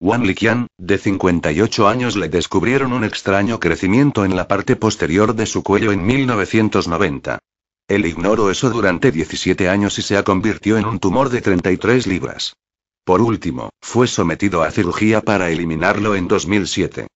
Wang Liqian, de 58 años, le descubrieron un extraño crecimiento en la parte posterior de su cuello en 1990. Él ignoró eso durante 17 años y se ha convirtió en un tumor de 33 libras. Por último, fue sometido a cirugía para eliminarlo en 2007.